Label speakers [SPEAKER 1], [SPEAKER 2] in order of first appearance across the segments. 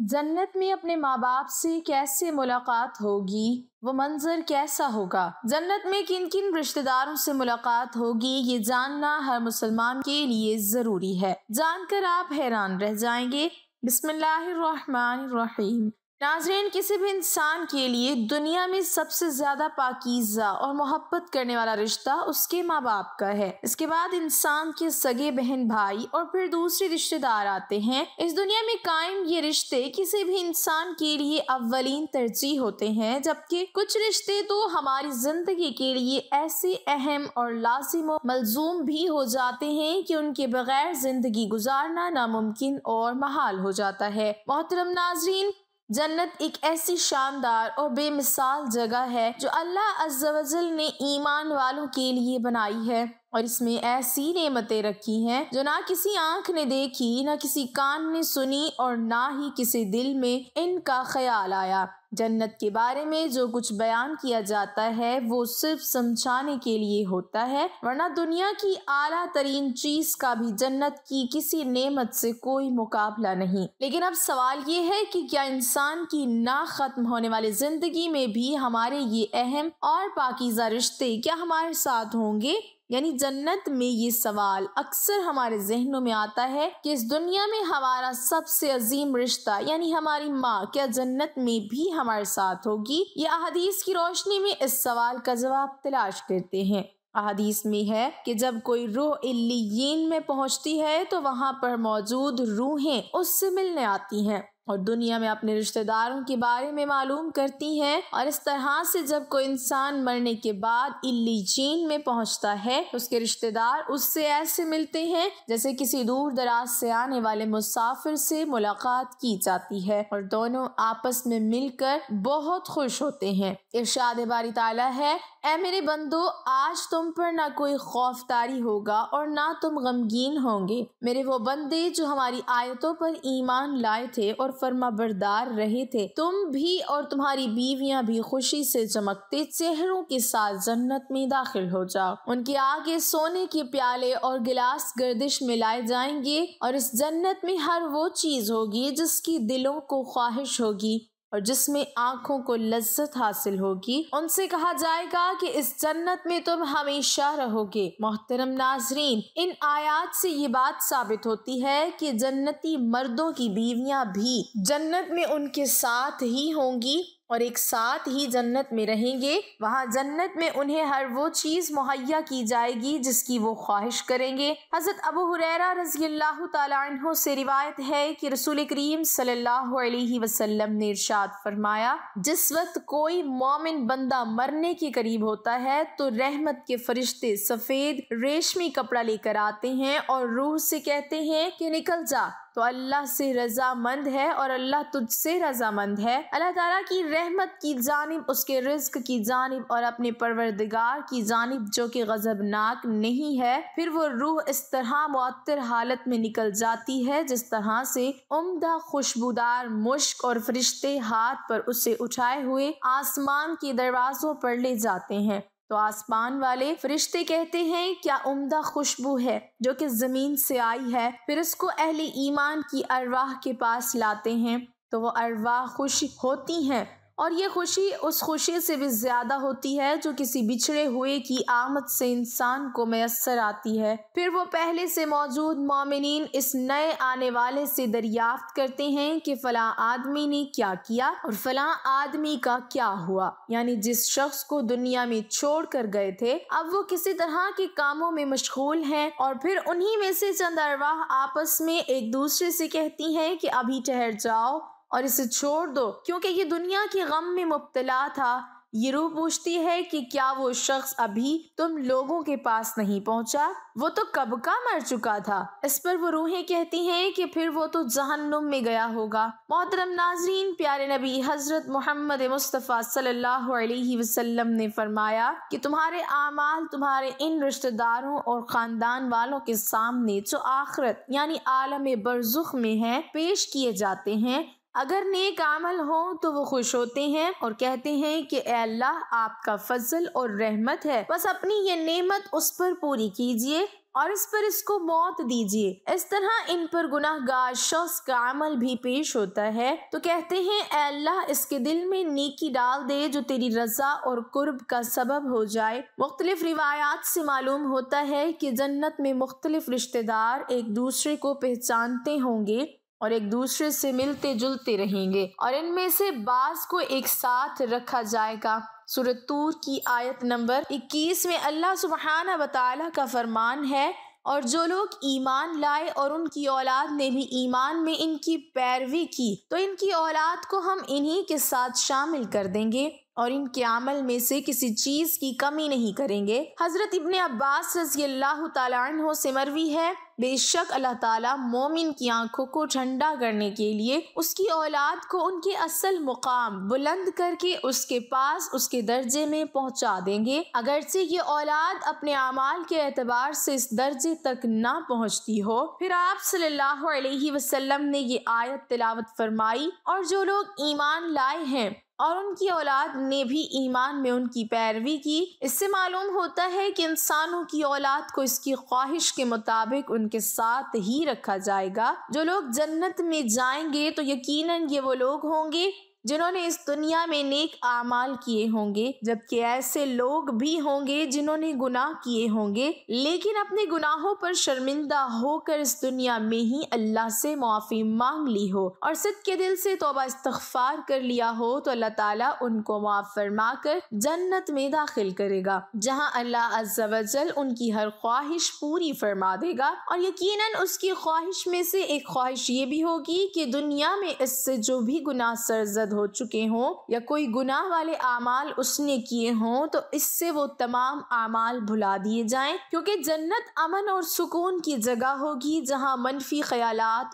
[SPEAKER 1] जन्नत में अपने माँ बाप से कैसे मुलाकात होगी वो मंजर कैसा होगा जन्नत में किन किन रिश्तेदारों से मुलाकात होगी ये जानना हर मुसलमान के लिए ज़रूरी है जानकर आप हैरान रह जाएंगे बिस्मिल्लाहिर्रहमानिर्रहीम नाजरीन किसी भी इंसान के लिए दुनिया में सबसे ज़्यादा पाकिज़ा और मोहब्बत करने वाला रिश्ता उसके माँ बाप का है इसके बाद इंसान के सगे बहन भाई और फिर दूसरे रिश्तेदार आते हैं इस दुनिया में कायम ये रिश्ते किसी भी इंसान के लिए अवलिन तरजीह होते हैं जबकि कुछ रिश्ते तो हमारी ज़िंदगी के लिए ऐसे अहम और लाजिम मलजूम भी हो जाते हैं कि उनके बगैर ज़िंदगी गुजारना नामुमकिन और महाल हो जाता है मोहतरम नाजरीन जन्नत एक ऐसी शानदार और बेमिसाल जगह है जो अल्लाह अज्जल ने ईमान वालों के लिए बनाई है और इसमें ऐसी नेमतें रखी हैं जो ना किसी आंख ने देखी ना किसी कान ने सुनी और ना ही किसी दिल में इनका ख्याल आया जन्नत के बारे में जो कुछ बयान किया जाता है वो सिर्फ समझाने के लिए होता है वरना दुनिया की आला तरीन चीज का भी जन्नत की किसी नेमत से कोई मुकाबला नहीं लेकिन अब सवाल ये है कि क्या इंसान की ना खत्म होने वाली जिंदगी में भी हमारे ये अहम और पाकिजा रिश्ते क्या हमारे साथ होंगे यानी जन्नत में ये सवाल अक्सर हमारे जहनों में आता है कि इस दुनिया में हमारा सबसे अजीम रिश्ता यानी हमारी माँ क्या जन्नत में भी हमारे साथ होगी ये अहदीस की रोशनी में इस सवाल का जवाब तलाश करते हैं अहदीस में है कि जब कोई रूह इल्लीन में पहुंचती है तो वहां पर मौजूद रूहें उससे मिलने आती हैं और दुनिया में अपने रिश्तेदारों के बारे में मालूम करती हैं और इस तरह से जब कोई इंसान मरने के बाद इल्ली चीन में पहुंचता है उसके रिश्तेदार उससे ऐसे मिलते हैं जैसे किसी दूर दराज से आने वाले मुसाफिर से मुलाकात की जाती है और दोनों आपस में मिलकर बहुत खुश होते हैं इर्शाद बारी ताला है ऐ मेरे बंदो आज तुम पर ना कोई खौफदारी होगा और ना तुम गमगीन होंगे मेरे वो बंदे जो हमारी आयतों पर ईमान लाए थे और फरमा बरदार रहे थे तुम भी और तुम्हारी बीवियाँ भी खुशी से चमकते चेहरों के साथ जन्नत में दाखिल हो जाओ उनके आगे सोने के प्याले और गिलास गर्दिश में लाए जाएंगे और इस जन्नत में हर वो चीज होगी जिसकी दिलों को ख्वाहिश होगी और जिसमें आंखों को लज्जत हासिल होगी उनसे कहा जाएगा कि इस जन्नत में तुम हमेशा रहोगे मोहतरम नाजरीन इन आयात से ये बात साबित होती है कि जन्नती मर्दों की बीवियां भी जन्नत में उनके साथ ही होंगी और एक साथ ही जन्नत में रहेंगे वहाँ जन्नत में उन्हें हर वो चीज़ मुहैया की जाएगी जिसकी वो ख्वाहिश करेंगे हज़रत अबू हुरैरा रजी अल्लाह तु से रिवायत है कि रसूल करीम सल्लल्लाहु अलैहि वसल्लम ने इरशाद फरमाया जिस वक्त कोई मोमिन बंदा मरने के करीब होता है तो रहमत के फरिश्ते सफ़ेद रेशमी कपड़ा लेकर आते हैं और रूह से कहते हैं कि निकल जा तो अल्लाह से रजामंद है और अल्लाह तुझसे रजामंद है अल्लाह तला की रहमत की जानब उसके रिस्क की जानब और अपने परवरदिगार की जानब जो कि गजबनाक नहीं है फिर वो रूह इस तरह मअतर हालत में निकल जाती है जिस तरह से उमदा खुशबूदार मुश्क और फरिश्ते हाथ पर उसे उठाए हुए आसमान के दरवाजों पर ले जाते हैं तो आसमान वाले फरिश्ते कहते हैं क्या उम्दा खुशबू है जो कि ज़मीन से आई है फिर उसको अहले ईमान की अरवाह के पास लाते हैं तो वो अरवाह खुश होती हैं और ये खुशी उस खुशी से भी ज़्यादा होती है जो किसी बिछड़े हुए की आमद से इंसान को मैसर आती है फिर वो पहले से मौजूद मोमिन इस नए आने वाले से दरियाफ्त करते हैं कि फ़लाँ आदमी ने क्या किया और फ़लाँ आदमी का क्या हुआ यानी जिस शख्स को दुनिया में छोड़ कर गए थे अब वो किसी तरह के कामों में मशगूल हैं और फिर उन्हीं में से चंद अरवाह आपस में एक दूसरे से कहती हैं कि अभी ठहर जाओ और इसे छोड़ दो क्योंकि ये दुनिया के गम में मुबतला था ये रूह पूछती है कि क्या वो शख्स अभी तुम लोगों के पास नहीं पहुंचा वो तो कब का मर चुका था इस पर वो रूहें कहती हैं कि फिर वो तो जहन्नुम में गया होगा मोहतरम नाजरीन प्यारे नबी हजरत मोहम्मद मुस्तफ़ा सल्लल्लाहु अलैहि वसल्लम ने फरमाया कि तुम्हारे आमाल तुम्हारे इन रिश्तेदारों और खानदान वालों के सामने जो आखरत यानी आलम बरजुख में है पेश किए जाते हैं अगर नेक आमल हो तो वो खुश होते हैं और कहते हैं कि अल्लाह आपका फजल और रहमत है बस अपनी ये नेमत उस पर पूरी कीजिए और इस पर इसको मौत दीजिए इस तरह इन पर गुनाहगार शख्स का अमल भी पेश होता है तो कहते हैं अल्लाह इसके दिल में नेकी डाल दे जो तेरी रजा और कुर्ब का सबब हो जाए मुख्तलिफ रिवायात से मालूम होता है कि जन्नत में मुख्तलिफ रिश्तेदार एक दूसरे को पहचानते होंगे और एक दूसरे से मिलते जुलते रहेंगे और इनमें से बास को एक साथ रखा जाएगा सूरतूर की आयत नंबर 21 में अल्लाह सुबहाना बताला का फरमान है और जो लोग ईमान लाए और उनकी औलाद ने भी ईमान में इनकी पैरवी की तो इनकी औलाद को हम इन्हीं के साथ शामिल कर देंगे और इनके अमल में से किसी चीज़ की कमी नहीं करेंगे हज़रत इबन अब्बास रजी अल्लाह तहों से मरवी है बेशक अल्लाह ताला मोमिन की आंखों को ठंडा करने के लिए उसकी औलाद को उनके असल मुकाम बुलंद करके उसके पास उसके दर्जे में पहुंचा देंगे अगरचे ये औलाद अपने अमाल के एतबार से इस दर्जे तक ना पहुंचती हो फिर आप सल्लल्लाहु अलैहि वसल्लम ने ये आयत तिलावत फरमाई और जो लोग ईमान लाए हैं और उनकी औलाद ने भी ईमान में उनकी पैरवी की इससे मालूम होता है कि इंसानों की औलाद को इसकी ख्वाहिश के मुताबिक उनके साथ ही रखा जाएगा जो लोग जन्नत में जाएंगे तो यकीनन ये वो लोग होंगे जिन्होंने इस दुनिया में नेक आमाल किए होंगे जबकि ऐसे लोग भी होंगे जिन्होंने गुनाह किए होंगे लेकिन अपने गुनाहों पर शर्मिंदा होकर इस दुनिया में ही अल्लाह से मुआफ़ी मांग ली हो और सिद के दिल से तोबा इस्तफार कर लिया हो तो अल्लाह ताला उनको माफ़ फरमा कर जन्नत में दाखिल करेगा जहाँ अल्लाह अज्जल उनकी हर ख्वाहिश पूरी फरमा देगा और यकीन उसकी ख्वाहिश में से एक ख्वाहिश ये भी होगी की दुनिया में इससे जो भी गुनाह सरजद हो चुके हों या कोई गुनाह वाले आमाल उसने किए हों तो इससे वो तमाम आमाल भुला दिए जाएं क्योंकि जन्नत अमन और सुकून की जगह होगी जहाँ मनफी ख्याल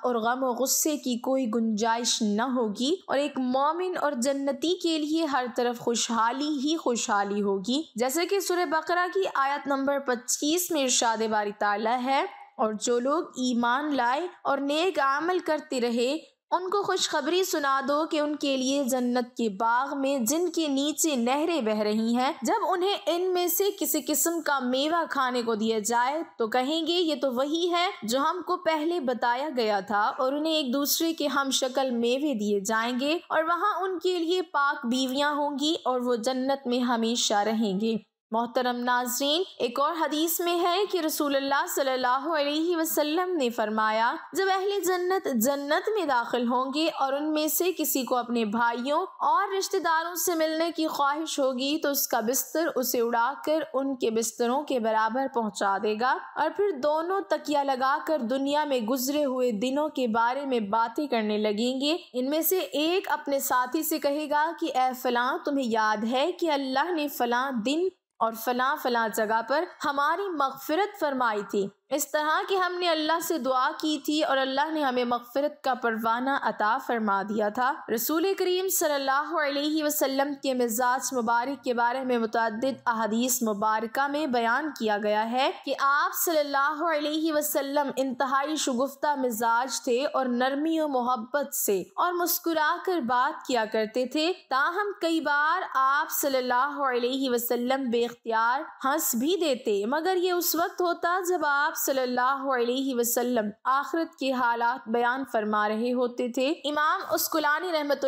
[SPEAKER 1] और गम और गुस्से की कोई गुंजाइश न होगी और एक मोमिन और जन्नती के लिए हर तरफ खुशहाली ही खुशहाली होगी जैसे कि सुर बकरा की आयत नंबर पच्चीस में इर्शाद बारी ताला है और जो लोग ईमान लाए और नेक आमल करते रहे उनको खुशखबरी सुना दो कि उनके लिए जन्नत के बाग में जिनके नीचे नहरें बह रही हैं जब उन्हें इनमें से किसी किस्म का मेवा खाने को दिया जाए तो कहेंगे ये तो वही है जो हमको पहले बताया गया था और उन्हें एक दूसरे के हम शक्ल मेवे दिए जाएंगे और वहाँ उनके लिए पाक बीवियाँ होंगी और वो जन्नत में हमेशा रहेंगे मोहतरम नाजरीन एक और हदीस में है कि रसूलुल्लाह सल्लल्लाहु अलैहि वसल्लम ने फरमाया जब अहले जन्नत जन्नत में दाखिल होंगे और उनमें से किसी को अपने भाइयों और रिश्तेदारों से मिलने की ख्वाहिश होगी तो उसका बिस्तर उसे उड़ाकर उनके बिस्तरों के बराबर पहुंचा देगा और फिर दोनों तकिया लगाकर दुनिया में गुजरे हुए दिनों के बारे में बातें करने लगेंगे इनमें से एक अपने साथी से कहेगा कि ए फलां तुम्हें याद है कि अल्लाह ने फलां दिन और फ़ला फ़ला जगह पर हमारी मगफ़रत फरमाई थी इस तरह कि हमने अल्लाह से दुआ की थी और अल्लाह ने हमें मगफरत का परवाना अता फरमा दिया था रसूल करीम सल्लल्लाहु अलैहि वसल्लम के मिजाज मुबारक के बारे में मुतद अहदीस मुबारक में बयान किया गया है कि आप सल्लल्लाहु अलैहि वसल्लम इंतहाई शगुफ्ता मिजाज थे और नरमी और मोहब्बत से और मुस्कुरा कर बात किया करते थे ताहम कई बार आप सल्लाह अलैहि बेख्तियार हंस भी देते मगर ये उस वक्त होता जब आप सल्लल्लाहु अलैहि वसल्लम आखरत के हालात बयान फरमा रहे होते थे इमाम उसकुलानी रहमत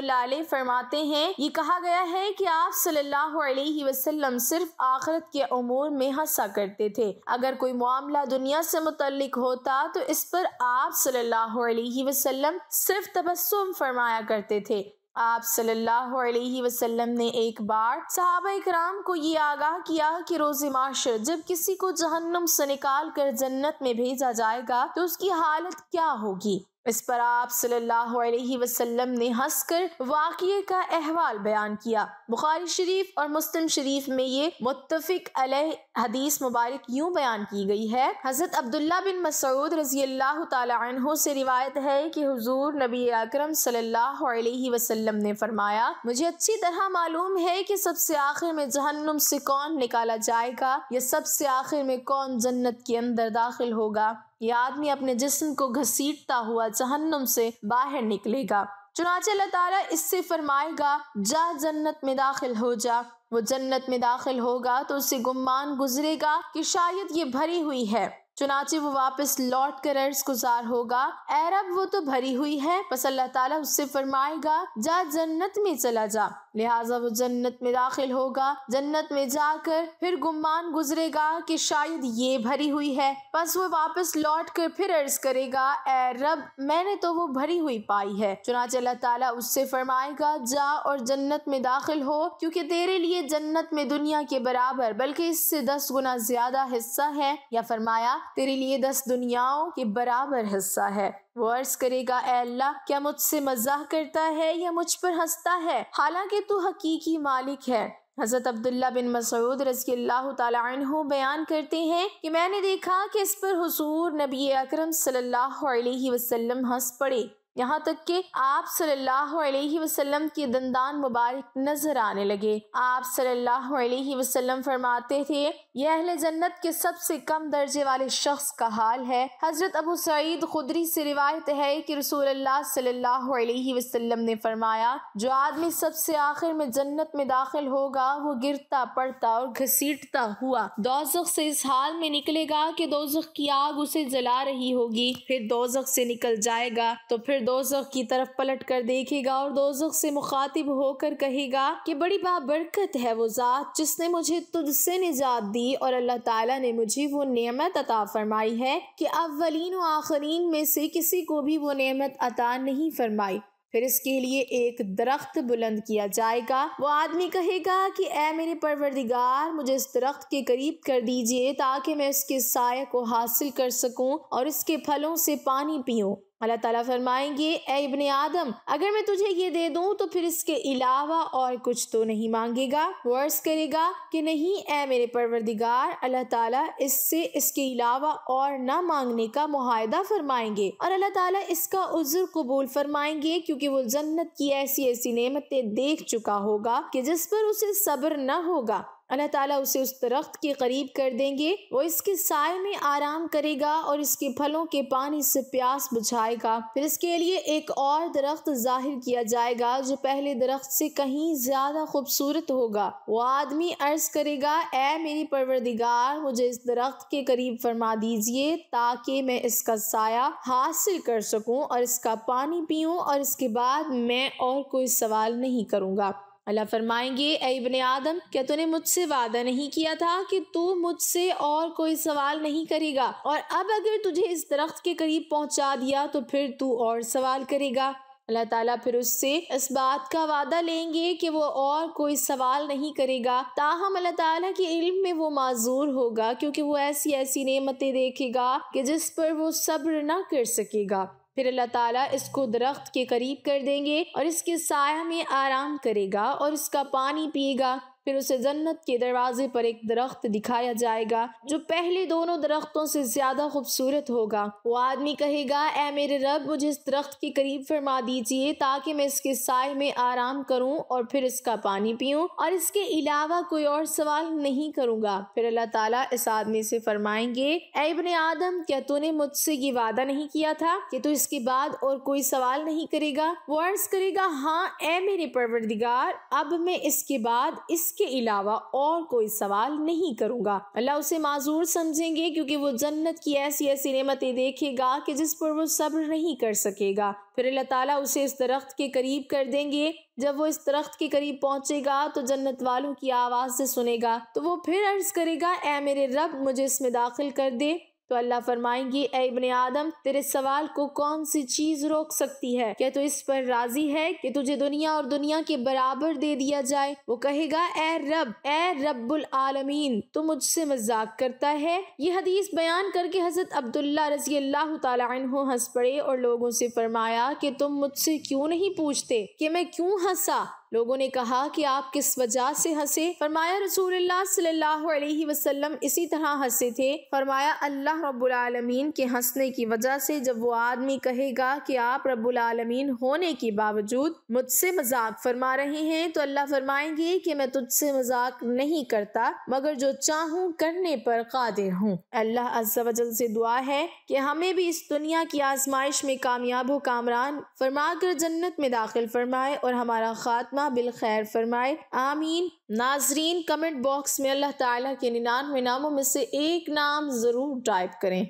[SPEAKER 1] फरमाते हैं ये कहा गया है कि आप सल्लल्लाहु अलैहि वसल्लम सिर्फ आखरत के अमूर में हंसा करते थे अगर कोई मामला दुनिया से मुतलक होता तो इस पर आप सल्लल्लाहु अलैहि वसल्लम सिर्फ तबस्सुम फरमाया करते थे आप सल्लल्लाहु अलैहि वसल्लम ने एक बार साहब कराम को ये आगाह किया कि रोज़े माशर जब किसी को जहन्नम से निकाल कर जन्नत में भेजा जाएगा तो उसकी हालत क्या होगी इस पर आप सल्लल्लाहु अलैहि वसल्लम ने हंसकर वाक़े का अहवाल बयान किया बुखारी शरीफ और मुस्लिम शरीफ में ये मुत्तफिक अलह हदीस मुबारक यूं बयान की गई है हज़रत अब्दुल्ला बिन मसूद रजी अल्लाह तु से रिवायत है कि हुजूर नबी अकरम सल्लल्लाहु अलैहि वसल्लम ने फरमाया मुझे अच्छी तरह मालूम है की सबसे आखिर में जहन्नुम से कौन निकाला जाएगा या सबसे आखिर में कौन जन्नत के अंदर दाखिल होगा ये आदमी अपने जिसम को घसीटता हुआ जहन्नम से बाहर निकलेगा चुनाचे अल्लाह ताला इससे फरमाएगा जा जन्नत में दाखिल हो जा वो जन्नत में दाखिल होगा तो उसे गुमान गुजरेगा कि शायद ये भरी हुई है चुनाचे वो वापस लौट कर अर्ज गुजार होगा ए रब वो तो भरी हुई है बस अल्लाह ताला उससे फरमाएगा जा जन्नत में चला जा लिहाजा वो जन्नत में दाखिल होगा जन्नत में जाकर फिर गुमान गुजरेगा कि शायद ये भरी हुई है बस वो वापस लौट कर फिर अर्ज करेगा ए रब मैंने तो वो भरी हुई पाई है चुनाचे अल्लाह ताला उससे फरमाएगा जा और जन्नत में दाखिल हो क्योंकि तेरे लिए जन्नत में दुनिया के बराबर बल्कि इससे दस गुना ज्यादा हिस्सा है या फरमाया तेरे लिए दस दुनियाओं के बराबर हिस्सा है वो अर्ज करेगा ए अल्लाह क्या मुझसे मजाक करता है या मुझ पर हंसता है हालांकि तू हकीकी मालिक है हज़रत अब्दुल्ला बिन मसूद रजी अल्लाह तु बयान करते हैं कि मैंने देखा कि इस पर हसूर नबी अकरम सल्लल्लाहु अलैहि वसल्लम हंस पड़े यहाँ तक कि आप सल्लल्लाहु अलैहि वसल्लम के दंदान मुबारक नजर आने लगे आप सल्लल्लाहु अलैहि वसल्लम फरमाते थे यह अहल जन्नत के सबसे कम दर्जे वाले शख्स का हाल है हजरत अबू सईद खुदरी से रिवायत है कि रसूल अल्लाह सल्लल्लाहु अलैहि वसल्लम ने फरमाया जो आदमी सबसे आखिर में जन्नत में दाखिल होगा वो गिरता पड़ता और घसीटता हुआ दोजख से इस हाल में निकलेगा की दोजख की आग उसे जला रही होगी फिर दोजख से निकल जाएगा तो फिर दोजख की तरफ पलट कर देखेगा और दोजख से मुखातिब होकर कहेगा कि बड़ी बाबरकत है वो ज़ात जिसने मुझे तुझसे निजात दी और अल्लाह ताला ने मुझे वो नेमत अता फरमाई है कि अवलिन व आखरीन में से किसी को भी वो नेमत अता नहीं फरमाई फिर इसके लिए एक दरख्त बुलंद किया जाएगा वो आदमी कहेगा कि ए मेरे परवरदिगार मुझे इस दरख्त के करीब कर दीजिए ताकि मैं इसके साय को हासिल कर सकूं और इसके फलों से पानी पीऊं अल्लाह ताला फरमाएंगे ए आदम अगर मैं तुझे ये दे दूँ तो फिर इसके अलावा और कुछ तो नहीं मांगेगा वर्स करेगा कि नहीं ए मेरे परवरदिगार अल्लाह ताला इससे इसके अलावा और ना मांगने का मुहिदा फरमाएंगे और अल्लाह ताला इसका उज्र कबूल फरमाएंगे क्योंकि वो जन्नत की ऐसी ऐसी नेमतें देख चुका होगा कि जिस पर उसे सब्र न होगा अल्लाह ताला उसे उस दरख्त के करीब कर देंगे वो इसके साय में आराम करेगा और इसके फलों के पानी से प्यास बुझाएगा फिर इसके लिए एक और दरख्त जाहिर किया जाएगा जो पहले दरख्त से कहीं ज्यादा खूबसूरत होगा वो आदमी अर्ज करेगा ए मेरी परवरदिगार मुझे इस दरख्त के करीब फरमा दीजिए ताकि मैं इसका साया हासिल कर सकूँ और इसका पानी पीऊँ और इसके बाद मैं और कोई सवाल नहीं करूँगा अल्लाह फरमाएंगे इब्ने आदम क्या तूने मुझसे वादा नहीं किया था कि तू मुझसे और कोई सवाल नहीं करेगा और अब अगर तुझे इस दरख्त के करीब पहुंचा दिया तो फिर तू और सवाल करेगा अल्लाह ताला फिर उससे इस बात का वादा लेंगे कि वो और कोई सवाल नहीं करेगा ताहम अल्लाह ताला के इल्म में वो माजूर होगा क्योंकि वो ऐसी ऐसी नेमतें देखेगा कि जिस पर वो सब्र ना कर सकेगा फिर अल्लाह ताला इसको दरख्त के करीब कर देंगे और इसके साय में आराम करेगा और इसका पानी पिएगा फिर उसे जन्नत के दरवाजे पर एक दरख्त दिखाया जाएगा जो पहले दोनों दरख्तों से ज्यादा खूबसूरत होगा वो आदमी कहेगा ए मेरे रब मुझे इस दरख्त के करीब फरमा दीजिए ताकि मैं इसके साय में आराम करूँ और फिर इसका पानी पीऊँ और इसके अलावा कोई और सवाल नहीं करूंगा फिर अल्लाह ताला इस आदमी से फरमाएंगे एबन आदम क्या तूने मुझसे ये वादा नहीं किया था कि तू इसके बाद और कोई सवाल नहीं करेगा वो अर्ज करेगा हाँ ए मेरे परवरदिगार अब मैं इसके बाद इस इसके अलावा और कोई सवाल नहीं करूँगा अल्लाह उसे माजूर समझेंगे क्योंकि वो जन्नत की ऐसी ऐसी नेमतें देखेगा कि जिस पर वो सब्र नहीं कर सकेगा फिर अल्लाह ताला उसे इस दरख्त के करीब कर देंगे जब वो इस दरख्त के करीब पहुंचेगा तो जन्नत वालों की आवाज़ से सुनेगा तो वो फिर अर्ज़ करेगा ए मेरे रब मुझे इसमें दाखिल कर दे तो अल्लाह फरमाएंगी ए आदम तेरे सवाल को कौन सी चीज रोक सकती है क्या तो इस पर राजी है कि तुझे दुनिया और दुनिया के बराबर दे दिया जाए वो कहेगा ए रब ए रब्बुल आलमीन तू मुझसे मजाक करता है ये हदीस बयान करके हजरत अब्दुल्ला रजी अल्लाह तु हंस पड़े और लोगों से फरमाया कि तुम मुझसे क्यों नहीं पूछते कि मैं क्यों हंसा लोगों ने कहा कि आप किस वजह से हंसे फरमाया रसूलुल्लाह सल्लल्लाहु अलैहि वसल्लम इसी तरह हंसे थे फरमाया अल्लाह रब्बुल आलमीन के हंसने की वजह से जब वो आदमी कहेगा कि आप रब्बुल आलमीन होने के बावजूद मुझसे मजाक फरमा रहे हैं तो अल्लाह फरमाएंगे कि मैं तुझसे मजाक नहीं करता मगर जो चाहूँ करने पर कादिर हूँ अल्लाह अज्जावजल से दुआ है कि हमें भी इस दुनिया की आजमाइश में कामयाब हो कामरान फरमा कर जन्नत में दाखिल फरमाए और हमारा खात्मा अल्लाह खैर फरमाए आमीन नाजरीन कमेंट बॉक्स में अल्लाह ताला के निन्यानवे नामों में से एक नाम ज़रूर टाइप करें